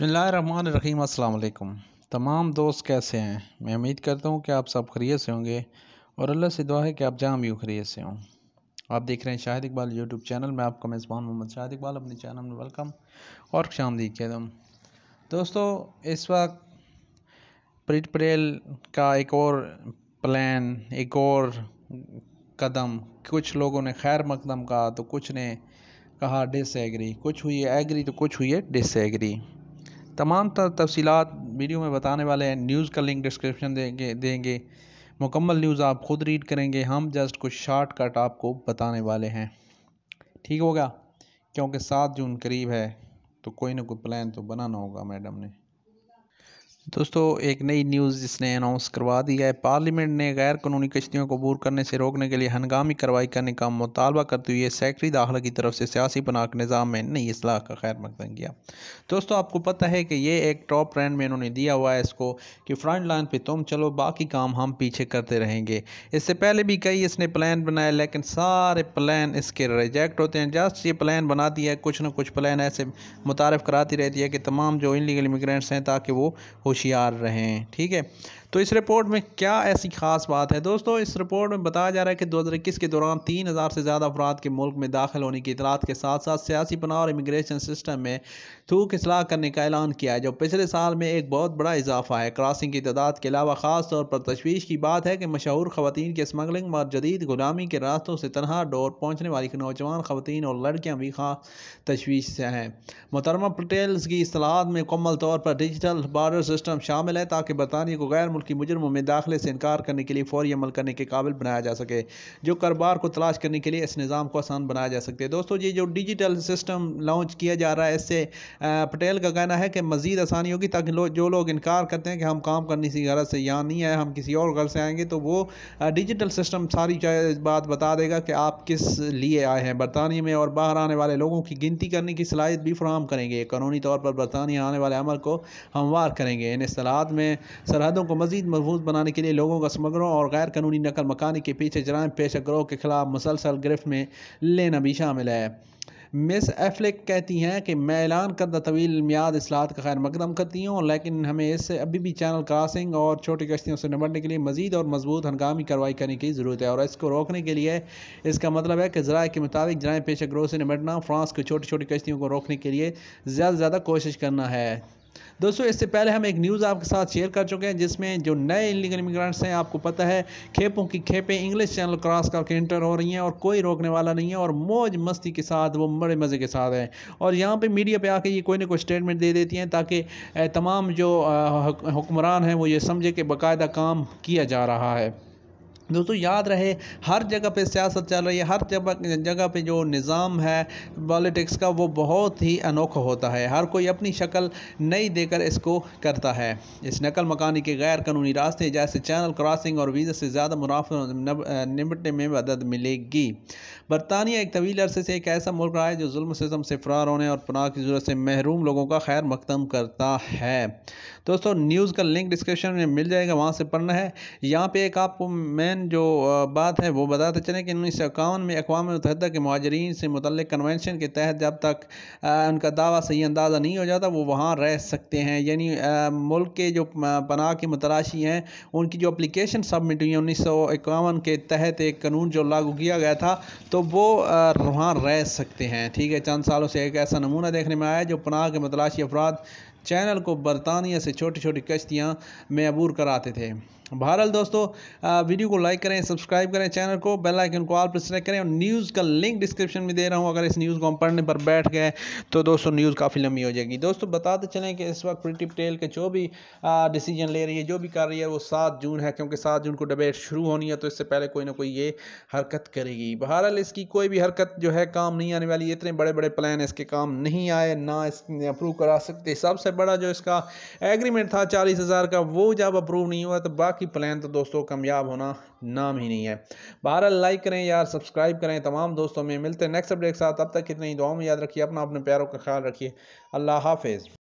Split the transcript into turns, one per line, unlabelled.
बसमीम् अल्लाम तमाम दोस्त कैसे हैं मैं उम्मीद करता हूँ कि आप सब खरीय से होंगे और अल्लाह से दुआ है कि आप जहाँ भी खरीय से हों आप देख रहे हैं शाहिद इकबाल यूट्यूब चैनल में आपका मेज़बान मोहम्मद शाहिद इकबाल अपने चैनल में वेलकम और खुशामदी कदम दोस्तों इस वक्त प्रिट पटेल का एक और प्लान एक और कदम कुछ लोगों ने खैर मकदम कहा तो कुछ ने कहा डिसएग्री कुछ हुई एग्री तो कुछ हुई है डिसएग्री तमाम तर वीडियो में बताने वाले हैं न्यूज़ का लिंक डिस्क्रिप्शन देंगे देंगे मुकम्मल न्यूज़ आप ख़ुद रीड करेंगे हम जस्ट कुछ शार्ट कट आपको बताने वाले हैं ठीक होगा क्योंकि सात जून करीब है तो कोई ना कोई प्लान तो बनाना होगा मैडम ने दोस्तों एक नई न्यूज़ जिसने अनाउंस करवा दी है पार्लियामेंट ने गैर कानूनी कश्तियों को बूर करने से रोकने के लिए हंगामी कार्रवाई करने का मुतालबा करते हुए सेक्रटरी दाखिला की तरफ से सियासी बनाक निज़ाम में नई असलाह का खैर मकदम किया दोस्तों आपको पता है कि ये एक टॉप रैंड में इन्होंने दिया हुआ है इसको कि फ्रंट लाइन पर तुम चलो बाकी काम हम पीछे करते रहेंगे इससे पहले भी कई इसने प्लान बनाए लेकिन सारे प्लान इसके रिजेक्ट होते हैं जस्ट ये प्लान बनाती है कुछ ना कुछ प्लान ऐसे मुतारफ़ कराती रहती है कि तमाम जो इनलीगल इमिग्रेंट्स हैं ताकि वो होशियार रहें ठीक है तो इस रिपोर्ट में क्या ऐसी खास बात है दोस्तों इस रिपोर्ट में बताया जा रहा है कि दो हज़ार इक्कीस के दौरान तीन हज़ार से ज़्यादा अफराद के मुल्क में दाखिल होने की इतलात के साथ साथ सियासी पनाह और इमिग्रेशन सिस्टम में थूक असलाह करने का ऐलान किया है जो पिछले साल में एक बहुत बड़ा इजाफा है क्रॉसिंग की तादाद के अलावा ख़ास तौर पर तशवीश की बात है कि मशहूर खवतिन की स्मगलिंग और जदीद गुलामी के रास्तों से तनहा डोर पहुँचने वाली नौजवान खवतिन और लड़कियाँ भी खास तशवीश से हैं मुतरमा पटेल्स की असलाहत में मुकम्मल तौर पर डिजिटल बार्डर सिस्टम शामिल है ताकि बरतानिया को गैर मुल्क मुजरमों में दाखिले से इनकार करने के लिए फौरी अमल करने के काबिल बनाया जा सके जो कारोबार को तलाश करने के लिए इस निज़ाम को आसान बनाया जा सकते हैं दोस्तों ये जो डिजिटल सिस्टम लॉन्च किया जा रहा है इससे पटेल का कहना है कि मज़ीद आसानी होगी ताकि लो, जो लोग इनकार करते हैं कि हम काम करने की गरज से यहाँ नहीं आए हम किसी और घर से आएंगे तो वो डिजिटल सिस्टम सारी बात बता देगा कि आप किस लिए आए हैं बरतानिया में और बाहर आने वाले लोगों की गिनती करने की सलाहियत भी फ्राहम करेंगे कानूनी तौर पर बरतानिया आने वाले अमल को हमवार करेंगे इन असलाहत में सरहदों को मजीद मजबूत बनाने के लिए लोगों का समग्रों और गैर कानूनी नकल मकानी के पीछे जराम पेशा ग्रोह के खिलाफ मुसलसल गिरफ्त में लेना भी शामिल है मिस एफलिक कहती हैं कि मैं ऐलान करदा तवील मियाद असलात का खैर मकदम करती हूँ लेकिन हमें इससे अभी भी चैनल क्रॉसिंग और छोटी कश्तियों से निपटने के लिए मजीद और मजबूत हंगामी कार्रवाई करने की ज़रूरत है और इसको रोकने के लिए इसका मतलब है कि ज़राए के मुताबिक जराए पेशा ग्रोह से निपटना फ्रांस की छोटी छोटी कश्तियों को रोकने के लिए ज़्यादा से ज़्यादा कोशिश करना है दोस्तों इससे पहले हम एक न्यूज़ आपके साथ शेयर कर चुके हैं जिसमें जो नए इलीगल इमिग्रेंट्स हैं आपको पता है खेपों की खेपें इंग्लिश चैनल क्रॉस करके इंटर हो रही हैं और कोई रोकने वाला नहीं है और मौज मस्ती के साथ वो बड़े मज़े के साथ हैं और यहाँ पर मीडिया पर आके ये कोई ना कोई स्टेटमेंट दे देती हैं ताकि तमाम जो हुक्मरान हैं वो ये समझे कि बाकायदा काम किया जा रहा है दोस्तों याद रहे हर जगह पे सियासत चल रही है हर जगह जगह पे जो निज़ाम है पॉलिटिक्स का वो बहुत ही अनोखा होता है हर कोई अपनी शक्ल नहीं देकर इसको करता है इस नकल मकानी के गैर कानूनी रास्ते जैसे चैनल क्रॉसिंग और वीज़ा से ज़्यादा मुनाफा निपटने में मदद मिलेगी बरतानिया एक तवील अरसे से एक ऐसा मुल्क रहा है जो जुल्म सिस्म से फ़रार होने और पनाह की जरूरत से महरूम लोगों का खैर मकदम करता है दोस्तों न्यूज़ का लिंक डिस्क्रिप्शन में मिल जाएगा वहाँ से पढ़ना है यहाँ पर एक आपको मैं अहम जो बात है वो बताते चलें कि उन्नीस सौ इक्यावन में अकवा मुतहद के महाजरीन से मुतल कन्वेंशन के तहत जब तक उनका दावा सही अंदाज़ा नहीं हो जाता वो वहाँ रह सकते हैं यानी मुल्क के जो पनाह के मतराशी हैं उनकी जो अप्लीकेशन सबमिट हुई है उन्नीस सौ इक्यावन के तहत एक कानून जो लागू किया गया था तो वो वहाँ रह सकते हैं ठीक है चंद सालों से एक ऐसा नमूना देखने में आया जो पनाह के मतलाशी अफराद चैनल को बरतानिया से छोटी छोटी कश्तियाँ में अबूर कराते थे बहरहाल दोस्तों वीडियो को लाइक करें सब्सक्राइब करें चैनल को बेल आइकन को ऑल पर सेलेक्ट करें और न्यूज़ का लिंक डिस्क्रिप्शन में दे रहा हूँ अगर इस न्यूज़ को हम पढ़ने पर बैठ गए तो दोस्तों न्यूज़ काफ़ी लंबी हो जाएगी दोस्तों बताते चलें कि इस वक्त प्रीति पटेल के जो भी डिसीजन ले रही है जो भी कर रही है वो सात जून है क्योंकि सात जून को डिबेट शुरू होनी है तो इससे पहले कोई ना कोई ये हरकत करेगी बहरहाल इसकी कोई भी हरकत जो है काम नहीं आने वाली इतने बड़े बड़े प्लान इसके काम नहीं आए ना इस अप्रूव करा सकते सबसे सबसे बड़ा जो इसका एग्रीमेंट था चालीस हज़ार का वो जब अप्रूव नहीं हुआ तो बाकी प्लान तो दोस्तों कामयाब होना नाम ही नहीं है बहरहाल लाइक करें यार सब्सक्राइब करें तमाम दोस्तों में मिलते हैं नेक्स्ट अपडेट के साथ अब तक कितनी दुआओं में याद रखिए अपना अपने प्यारों का ख्याल रखिए अल्लाह हाफिज़